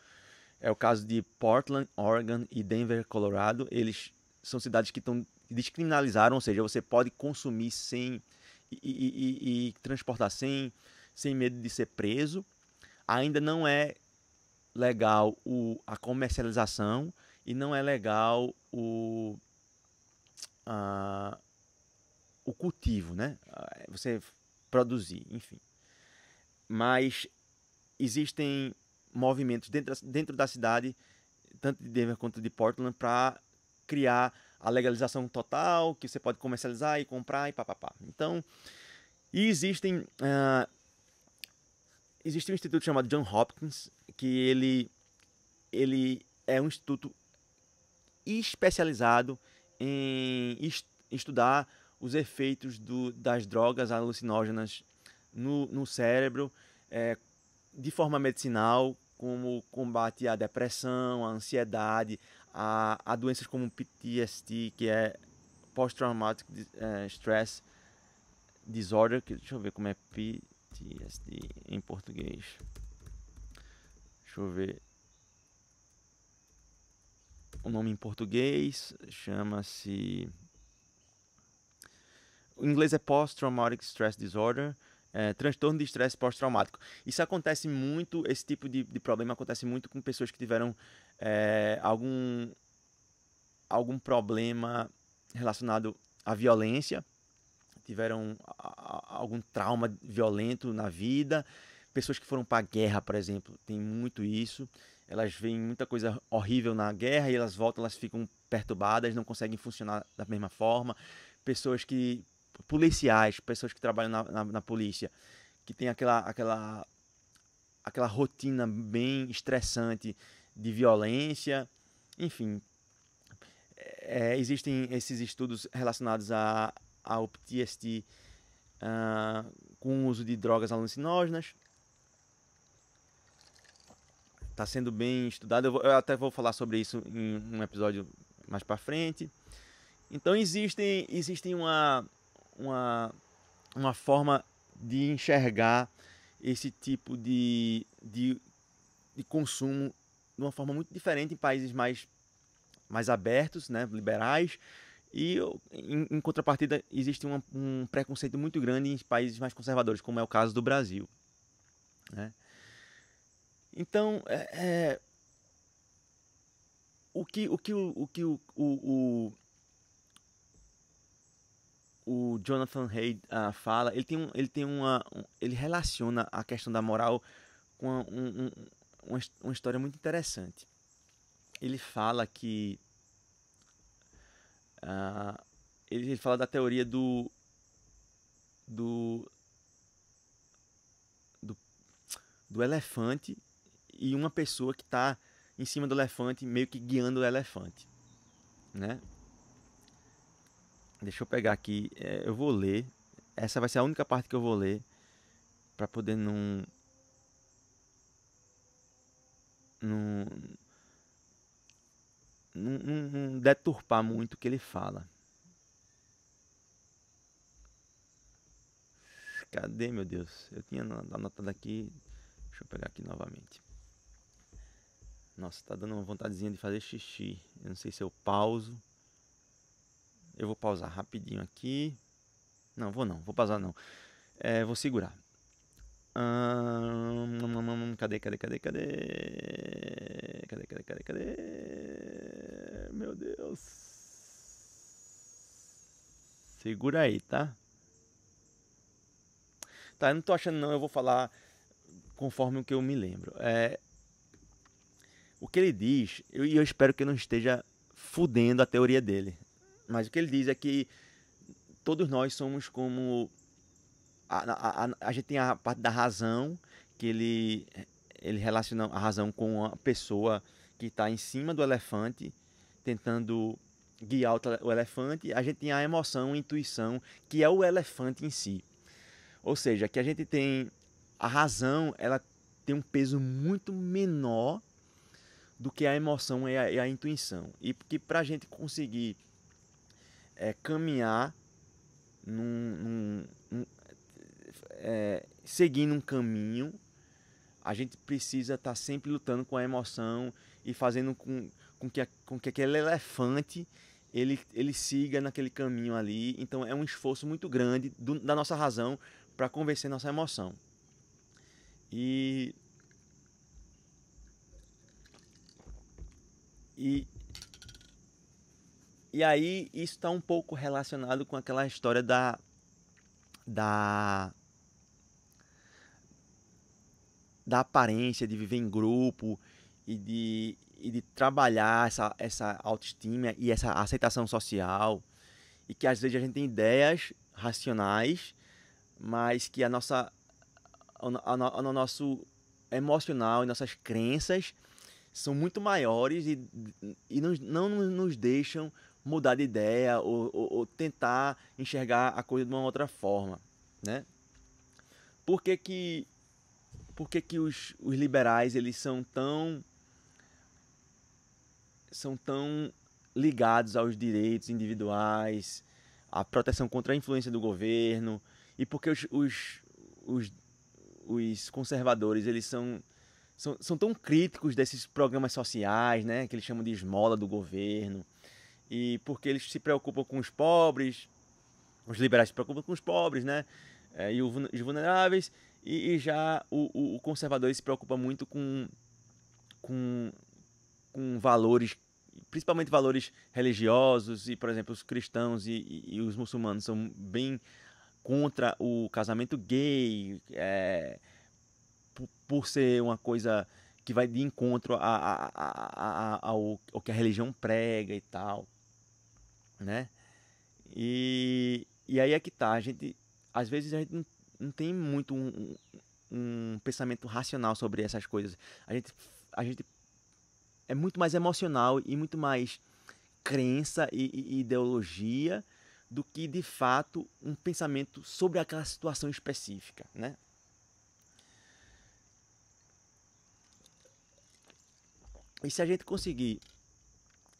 É o caso de Portland, Oregon e Denver, Colorado. Eles são cidades que estão descriminalizaram, ou seja, você pode consumir sem e, e, e, e, transportar sem, sem medo de ser preso. Ainda não é legal o, a comercialização e não é legal o, a, o cultivo, né? Você produzir, enfim. Mas existem movimentos dentro da, dentro da cidade, tanto de Denver quanto de Portland, para criar a legalização total, que você pode comercializar e comprar e papapá. Então, e existem. Uh, existe um instituto chamado John Hopkins, que ele, ele é um instituto especializado em est estudar os efeitos do, das drogas alucinógenas no, no cérebro é, de forma medicinal, como combate à depressão, à ansiedade, a, a doenças como PTSD, que é Post-Traumatic é, Stress Disorder, que, deixa eu ver como é PTSD em português. Deixa eu ver o nome em português chama-se. O inglês é Post-Traumatic Stress Disorder, é, transtorno de estresse pós-traumático. Isso acontece muito, esse tipo de, de, problema acontece muito com pessoas que tiveram é, algum, algum problema relacionado à violência, tiveram algum trauma violento na vida, pessoas que foram para a guerra, por exemplo, tem muito isso elas veem muita coisa horrível na guerra e elas voltam, elas ficam perturbadas, não conseguem funcionar da mesma forma. Pessoas que. policiais, pessoas que trabalham na, na, na polícia, que tem aquela, aquela, aquela rotina bem estressante de violência, enfim. É, existem esses estudos relacionados a, ao PTSD uh, ah, com o uso de drogas alucinógenas, está sendo bem estudado. Eu, vou, eu, até vou falar sobre isso em um episódio mais para frente. Então existem existem uma, uma uma forma de enxergar esse tipo de, de, de consumo de uma forma muito diferente em países mais mais abertos, né, liberais. E em, em contrapartida existe uma, um preconceito muito grande em países mais conservadores, como é o caso do Brasil. Né? Então, é, é, o que o que o, o que o, o, o, o Jonathan Haid uh, ah, fala, ele tem um, ele tem uma um, ele relaciona a questão da moral com uma, um, uma, uma história muito interessante. Ele fala que uh, ele, ele fala da teoria do do do, do elefante e uma pessoa que está em cima do elefante, meio que guiando o elefante, né? Deixa eu pegar aqui, é, eu vou ler. Essa vai ser a única parte que eu vou ler para poder não não, não não deturpar muito o que ele fala. Cadê, meu Deus? Eu tinha anotado aqui. Deixa eu pegar aqui novamente. Nossa, tá dando uma vontadezinha de fazer xixi. Eu não sei se eu pauso. Eu vou pausar rapidinho aqui. Não, vou não, vou pausar não. É, vou segurar. Hum, cadê, cadê, cadê, cadê? Cadê, cadê, cadê, cadê? Meu Deus. Segura aí, tá? Tá, eu não tô achando não, eu vou falar conforme o que eu me lembro. É, o que ele diz, e eu, eu espero que não esteja fudendo a teoria dele, mas o que ele diz é que todos nós somos como. A, a, a, a gente tem a parte da razão, que ele, ele relaciona a razão com a pessoa que está em cima do elefante, tentando guiar o elefante. A gente tem a emoção, a intuição, que é o elefante em si. Ou seja, que a gente tem. A razão, ela tem um peso muito menor do que a emoção e a, e a intuição. E que para a gente conseguir é, caminhar num, num, num é, seguindo um caminho, a gente precisa estar tá sempre lutando com a emoção e fazendo com, com, que, com que aquele elefante ele, ele siga naquele caminho ali. Então é um esforço muito grande do, da nossa razão para convencer nossa emoção. E E, e aí isso está um pouco relacionado com aquela história da. da da aparência, de viver em grupo e de, e de trabalhar essa, essa autoestima e essa aceitação social. E que às vezes a gente tem ideias racionais, mas que a nossa, o nosso emocional e nossas crenças são muito maiores e, e não, não nos deixam mudar de ideia ou, ou, ou, tentar enxergar a coisa de uma outra forma, né? Por que que, por que, que os, os liberais eles são tão são tão ligados aos direitos individuais, à proteção contra a influência do governo e porque os, os, os, os conservadores eles são são, são tão críticos desses programas sociais, né, que eles chamam de esmola do governo, e porque eles se preocupam com os pobres, os liberais se preocupam com os pobres, né, eh, e os vulneráveis, e, e já o, o, conservador se preocupa muito com, com, com valores, principalmente valores religiosos, e, por exemplo, os cristãos e, e, e os muçulmanos são bem contra o casamento gay, é, por ser uma coisa que vai de encontro a, a, a, a, ao, ao que a religião prega e tal, né? E, e aí é que tá, a gente, às vezes a gente não, não tem muito um, um pensamento racional sobre essas coisas. A gente, a gente é muito mais emocional e muito mais crença e, e, ideologia do que de fato um pensamento sobre aquela situação específica, né? E se a gente conseguir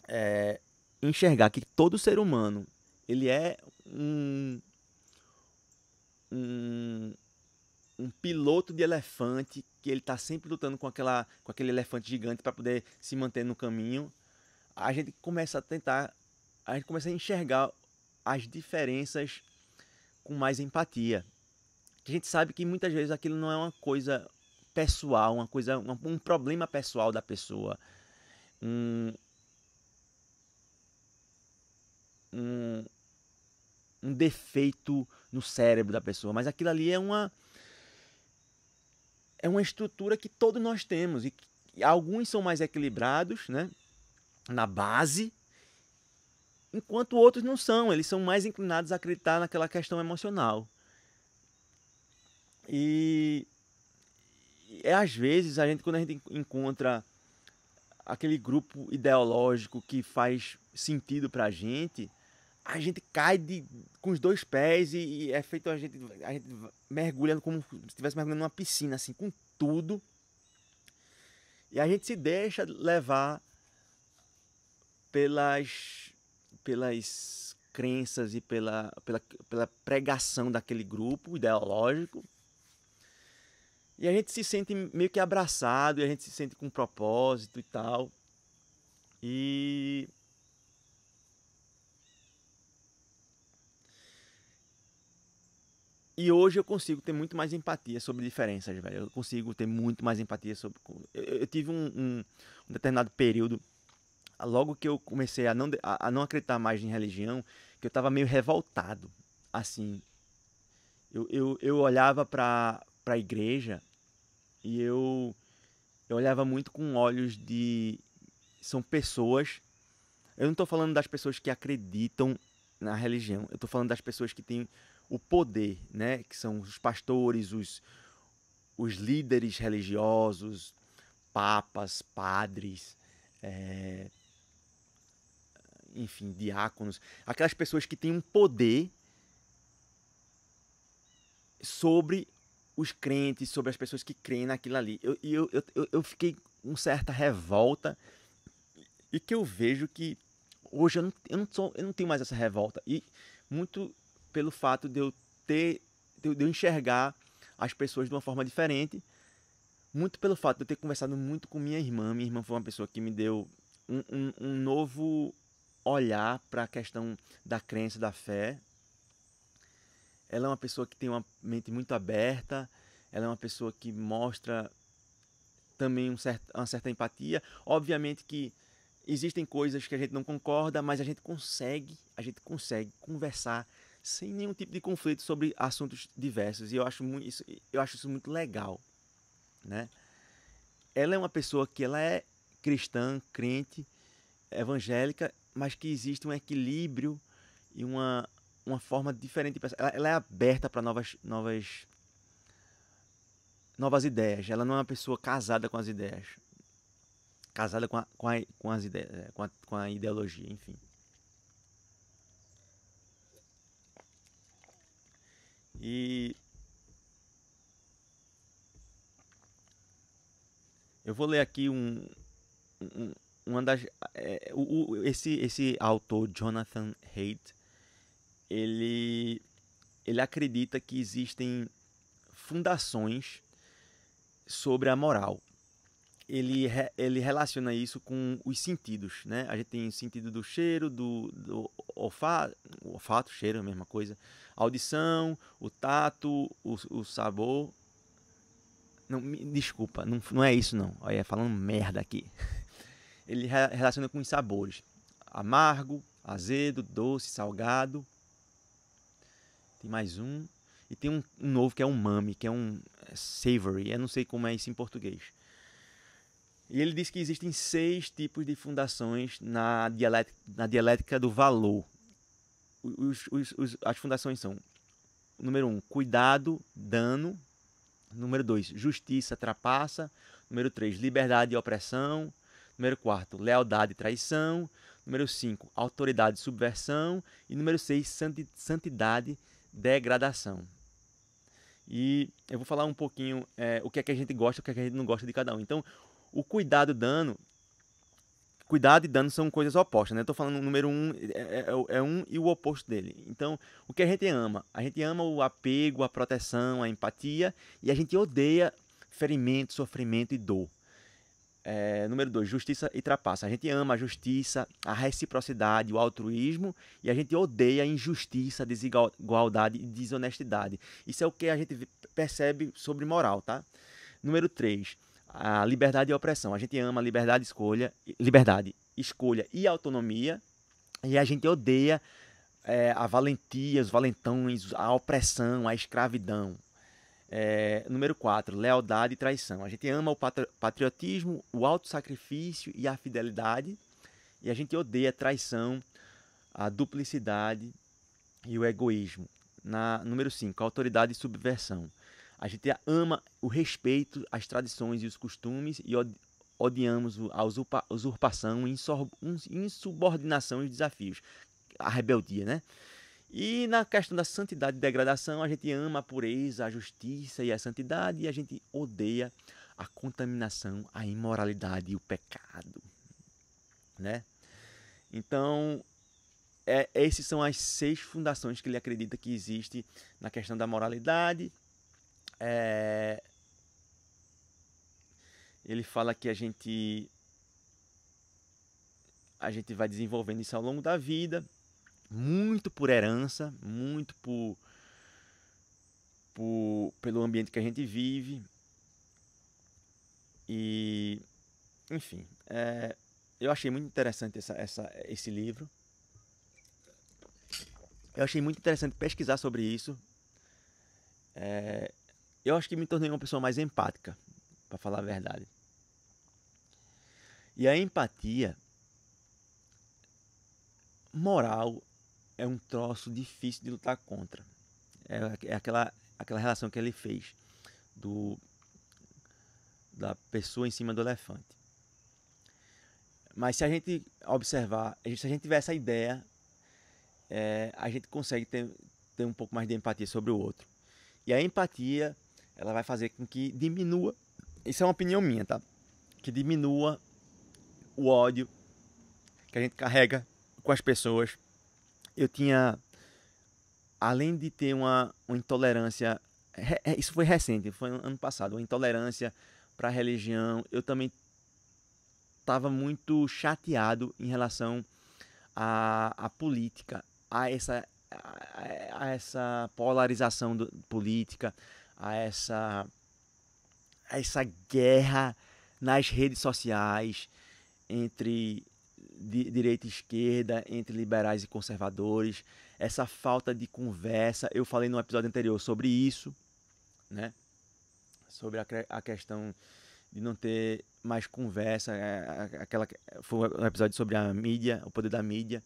é, enxergar que todo ser humano ele é um, um, um piloto de elefante que ele está sempre lutando com, aquela, com aquele elefante gigante para poder se manter no caminho, a gente começa a tentar, a gente começa a enxergar as diferenças com mais empatia. a gente sabe que muitas vezes aquilo não é uma coisa pessoal, uma coisa, um problema pessoal da pessoa, um, um, um defeito no cérebro da pessoa, mas aquilo ali é uma é uma estrutura que todos nós temos e, e alguns são mais equilibrados, né, na base, enquanto outros não são, eles são mais inclinados a acreditar naquela questão emocional. E é às vezes a gente quando a gente encontra aquele grupo ideológico que faz sentido para a gente, a gente cai de, com os dois pés e, e é feito a gente, a gente mergulhando como se estivesse mergulhando numa piscina, assim, com tudo. E a gente se deixa levar pelas, pelas crenças e pela, pela, pela pregação daquele grupo ideológico e a gente se sente meio que abraçado, e a gente se sente com um propósito e tal. E. E hoje eu consigo ter muito mais empatia sobre diferenças, velho. Eu consigo ter muito mais empatia sobre. Eu, eu tive um, um, um, determinado período, logo que eu comecei a não, a, a não acreditar mais em religião, que eu tava meio revoltado. Assim. Eu, eu, eu olhava pra, pra igreja e eu, eu olhava muito com olhos de. São pessoas. Eu não estou falando das pessoas que acreditam na religião. Eu estou falando das pessoas que têm o poder, né? Que são os pastores, os, os líderes religiosos, papas, padres, é... enfim, diáconos, aquelas pessoas que têm um poder sobre os crentes, sobre as pessoas que creem naquilo ali. Eu, eu, eu, eu fiquei com certa revolta e que eu vejo que hoje eu não, eu não, sou, eu não tenho mais essa revolta. E muito pelo fato de eu ter, de eu enxergar as pessoas de uma forma diferente, muito pelo fato de eu ter conversado muito com minha irmã. Minha irmã foi uma pessoa que me deu um, um, um novo olhar para a questão da crença, da fé, ela é uma pessoa que tem uma mente muito aberta, ela é uma pessoa que mostra também um certo, uma certa empatia. Obviamente que existem coisas que a gente não concorda, mas a gente consegue, a gente consegue conversar sem nenhum tipo de conflito sobre assuntos diversos. E eu acho muito, isso, eu acho isso muito legal, né? Ela é uma pessoa que ela é cristã, crente, evangélica, mas que existe um equilíbrio e uma uma forma diferente de pensar. Ela, ela é aberta para novas, novas, novas ideias. Ela não é uma pessoa casada com as ideias, casada com a, com, a, com as ideias, é, com a, com a ideologia, enfim. E eu vou ler aqui um, um uma das é, o, esse esse autor Jonathan Haidt ele, ele acredita que existem fundações sobre a moral. Ele, ele relaciona isso com os sentidos, né? A gente tem o sentido do cheiro, do, do olfato, olfato, cheiro, a mesma coisa, audição, o tato, o, o sabor. Não, me, desculpa, não, não é isso não. Olha, é falando merda aqui. Ele relaciona com os sabores: amargo, azedo, doce, salgado, tem mais um. E tem um, um novo que é um mami, que é um é savory. Eu é, não sei como é isso em português. E ele diz que existem seis tipos de fundações na dialética, na dialética do valor. Os, os, os, as fundações são: número um, cuidado, dano. Número dois, justiça, trapaça. Número três, liberdade e opressão. Número quatro, lealdade e traição. Número cinco, autoridade e subversão. E número seis, santidade e degradação. E eu vou falar um pouquinho é, o que é que a gente gosta, o que é que a gente não gosta de cada um. Então, o cuidado e dano, cuidado e dano são coisas opostas, né? Eu tô falando o número um é, é, é, é, um e o oposto dele. Então, o que a gente ama? A gente ama o apego, a proteção, a empatia e a gente odeia ferimento, sofrimento e dor. É, número dois, justiça e trapaça. A gente ama a justiça, a reciprocidade, o altruísmo e a gente odeia a injustiça, a desigualdade e desonestidade. Isso é o que a gente percebe sobre moral, tá? Número três, a liberdade e a opressão. A gente ama a liberdade, escolha, liberdade, escolha e autonomia e a gente odeia é, a valentia, os valentões, a opressão, a escravidão. É, número 4, lealdade e traição. A gente ama o patriotismo, o auto sacrifício e a fidelidade, e a gente odeia a traição, a duplicidade e o egoísmo. Na, número 5, autoridade e subversão. A gente ama o respeito às tradições e os costumes e odiamos a usurpa, usurpação, insubordinação e os desafios. A rebeldia, né? E na questão da santidade e degradação, a gente ama a pureza, a justiça e a santidade, e a gente odeia a contaminação, a imoralidade e o pecado. Né? Então, é, essas são as seis fundações que ele acredita que existe na questão da moralidade. É, ele fala que a gente a gente vai desenvolvendo isso ao longo da vida muito por herança, muito por, por pelo ambiente que a gente vive. E, enfim, é, eu achei muito interessante essa, essa, esse livro. Eu achei muito interessante pesquisar sobre isso. É, eu acho que me tornei uma pessoa mais empática, para falar a verdade. E a empatia moral é um troço difícil de lutar contra. É, é aquela, aquela relação que ele fez do da pessoa em cima do elefante. Mas se a gente observar, se a gente tiver essa ideia, é, a gente consegue ter, ter um pouco mais de empatia sobre o outro. E a empatia, ela vai fazer com que diminua, isso é uma opinião minha, tá? Que diminua o ódio que a gente carrega com as pessoas eu tinha, além de ter uma, uma intolerância, é, isso foi recente, foi ano passado, uma intolerância para a religião, eu também estava muito chateado em relação à, à política, a essa, a, a essa polarização do, política, a essa, a essa guerra nas redes sociais entre de direita e esquerda, entre liberais e conservadores, essa falta de conversa. Eu falei no episódio anterior sobre isso, né? Sobre a, a questão de não ter mais conversa, é, aquela foi um episódio sobre a mídia, o poder da mídia,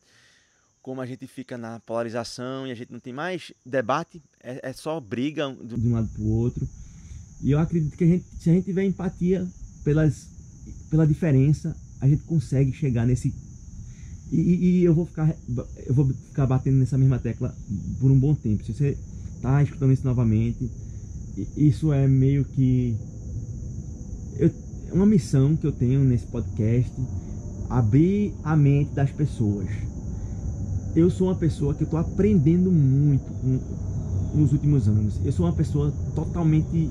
como a gente fica na polarização e a gente não tem mais debate, é, é só briga de um lado para o outro. E eu acredito que a gente, se a gente tiver empatia pelas, pela diferença, a gente consegue chegar nesse. E, e, e, eu vou ficar eu vou ficar batendo nessa mesma tecla por um bom tempo. Se você tá escutando isso novamente, isso é meio que eu, é uma missão que eu tenho nesse podcast abrir a mente das pessoas. Eu sou uma pessoa que eu tô aprendendo muito com, nos últimos anos. Eu sou uma pessoa totalmente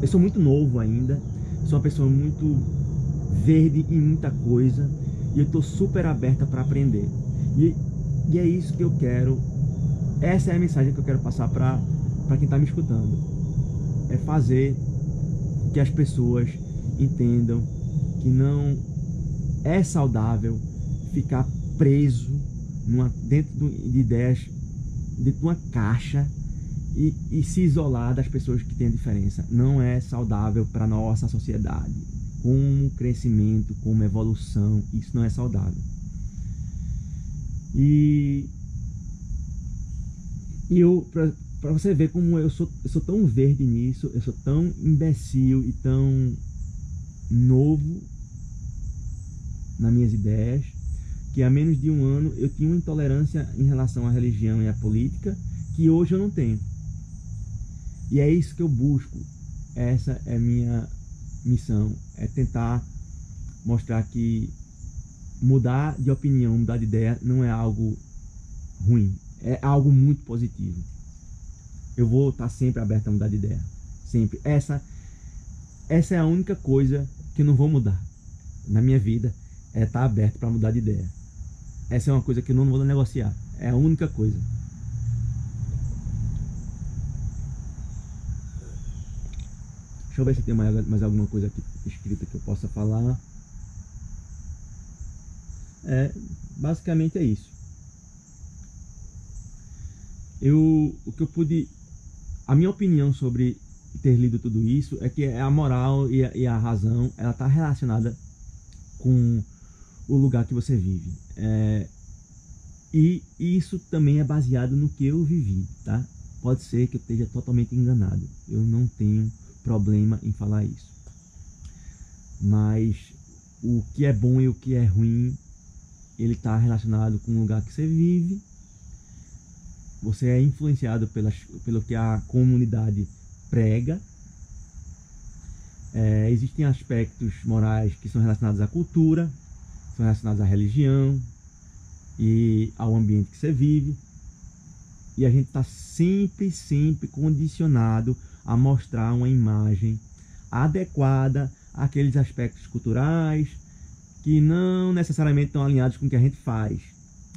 eu sou muito novo ainda. Sou uma pessoa muito verde em muita coisa e eu estou super aberta para aprender. E, e é isso que eu quero, essa é a mensagem que eu quero passar para quem está me escutando: é fazer que as pessoas entendam que não é saudável ficar preso numa, dentro de ideias, dentro de uma caixa e, e, se isolar das pessoas que têm a diferença. Não é saudável para nossa sociedade como crescimento, como evolução. Isso não é saudável. E, e eu, para você ver como eu sou, eu sou tão verde nisso, eu sou tão imbecil e tão novo nas minhas ideias, que há menos de um ano eu tinha uma intolerância em relação à religião e à política que hoje eu não tenho. E é isso que eu busco. Essa é minha missão é tentar mostrar que mudar de opinião, mudar de ideia não é algo ruim, é algo muito positivo. Eu vou estar sempre aberto a mudar de ideia, sempre. Essa essa é a única coisa que eu não vou mudar na minha vida, é estar aberto para mudar de ideia. Essa é uma coisa que eu não vou negociar, é a única coisa. Deixa eu ver se tem mais, mais alguma coisa aqui escrita que eu possa falar. É, basicamente é isso. Eu, o que eu pude... A minha opinião sobre ter lido tudo isso é que é a moral e a, e a razão, ela está relacionada com o lugar que você vive. É, e isso também é baseado no que eu vivi, tá? Pode ser que eu esteja totalmente enganado. Eu não tenho problema em falar isso. Mas o que é bom e o que é ruim, ele está relacionado com o lugar que você vive. Você é influenciado pelas, pelo que a comunidade prega. É, existem aspectos morais que são relacionados à cultura, são relacionados à religião e ao ambiente que você vive. E a gente está sempre, sempre condicionado a mostrar uma imagem adequada àqueles aspectos culturais que não necessariamente estão alinhados com o que a gente faz.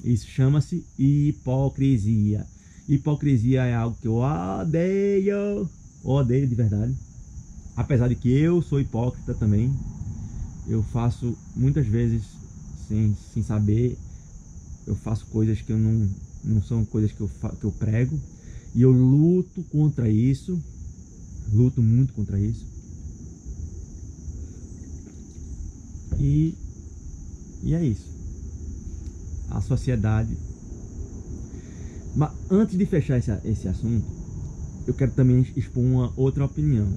Isso chama-se hipocrisia. Hipocrisia é algo que eu odeio, odeio de verdade. Apesar de que eu sou hipócrita também, eu faço muitas vezes sem, sem saber, eu faço coisas que eu não, não são coisas que eu, que eu prego, e eu luto contra isso, luto muito contra isso. E, e é isso. A sociedade. Mas antes de fechar esse, esse assunto, eu quero também expor uma outra opinião.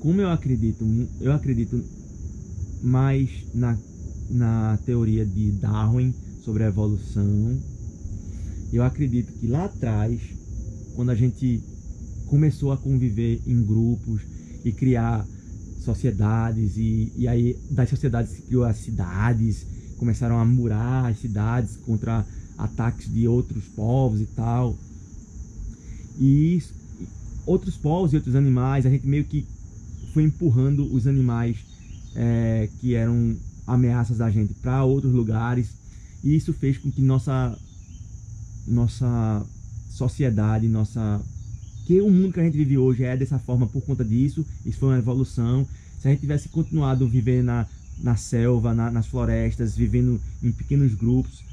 Como eu acredito, eu acredito mais na, na teoria de Darwin sobre a evolução. Eu acredito que lá atrás, quando a gente começou a conviver em grupos e criar sociedades e, e aí das sociedades se criou as cidades, começaram a murar as cidades contra ataques de outros povos e tal. E outros povos e outros animais, a gente meio que foi empurrando os animais é, que eram ameaças da gente para outros lugares e isso fez com que nossa nossa sociedade, nossa que o mundo que a gente vive hoje é dessa forma por conta disso, isso foi uma evolução. Se a gente tivesse continuado vivendo na, na selva, na, nas florestas, vivendo em pequenos grupos,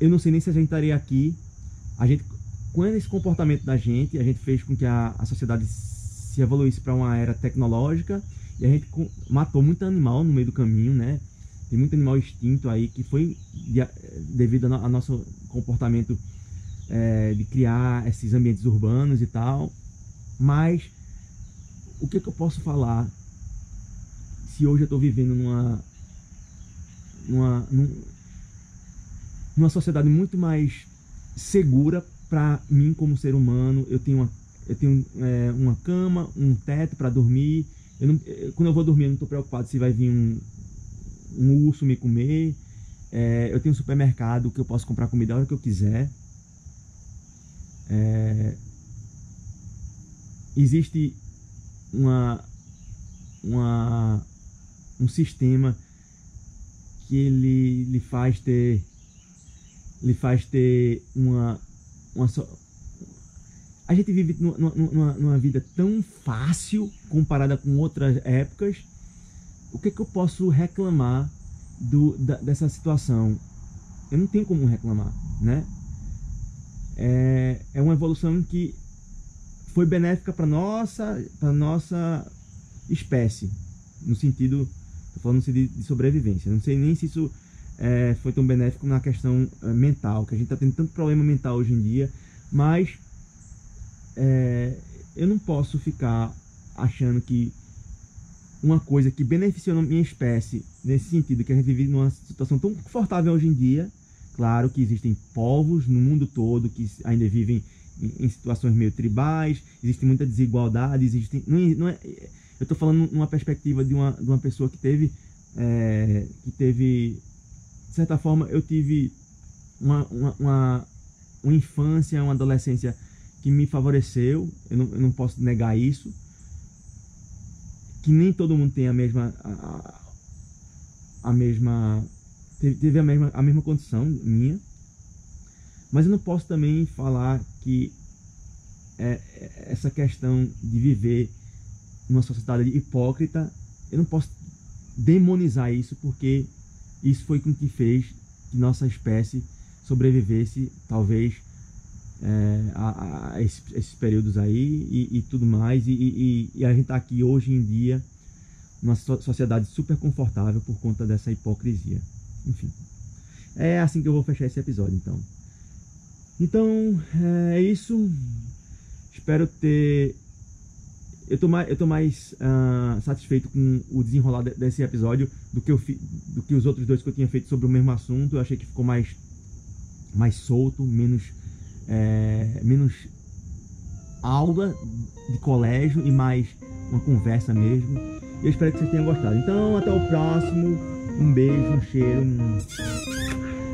eu não sei nem se a gente estaria aqui. A gente, com esse comportamento da gente, a gente fez com que a, a sociedade se evoluísse para uma era tecnológica e a gente matou muito animal no meio do caminho, né? Tem muito animal extinto aí que foi de, devido ao no, nosso comportamento é, de criar esses ambientes urbanos e tal. Mas o que, que eu posso falar se hoje eu estou vivendo numa, numa, numa sociedade muito mais segura para mim como ser humano? Eu tenho uma, eu tenho, é, uma cama, um teto para dormir. Eu não, é, quando eu vou dormir, eu não estou preocupado se vai vir um, um urso me comer. É, eu tenho um supermercado que eu posso comprar comida a hora que eu quiser. É, existe uma, uma, um sistema que ele lhe faz ter lhe faz ter uma, uma só, a gente vive numa, numa, numa, vida tão fácil comparada com outras épocas. O que, é que eu posso reclamar do, da, dessa situação? Eu não tenho como reclamar, né? é, é uma evolução que foi benéfica para nossa para nossa espécie no sentido tô falando de, de sobrevivência não sei nem se isso é, foi tão benéfico na questão é, mental que a gente está tendo tanto problema mental hoje em dia mas é, eu não posso ficar achando que uma coisa que beneficiou a minha espécie nesse sentido que a gente vive numa situação tão confortável hoje em dia Claro que existem povos no mundo todo que ainda vivem em, em situações meio tribais, existe muita desigualdade, Existem. Não, é, não é, eu estou falando numa perspectiva de uma, de uma pessoa que teve... É, que teve... De certa forma, eu tive uma, uma, uma, uma infância, uma adolescência que me favoreceu, eu não, eu não, posso negar isso, que nem todo mundo tem a mesma a, a mesma teve a mesma, a mesma condição minha. Mas eu não posso também falar que é, é, essa questão de viver numa sociedade hipócrita, eu não posso demonizar isso porque isso foi o que fez que nossa espécie sobrevivesse, talvez, é, a, a esses, esses, períodos aí e, e tudo mais. E, e, e a gente está aqui hoje em dia numa sociedade super confortável por conta dessa hipocrisia. Enfim. É assim que eu vou fechar esse episódio, então. Então, é, é isso. Espero ter. Eu tô mais, eu tô mais uh, satisfeito com o desenrolar desse episódio do que, eu fi... do que os outros dois que eu tinha feito sobre o mesmo assunto. Eu achei que ficou mais, mais solto, menos, é... menos aula de colégio e mais uma conversa mesmo. E eu espero que vocês tenham gostado. Então, até o próximo. Um beijo, um cheiro, um...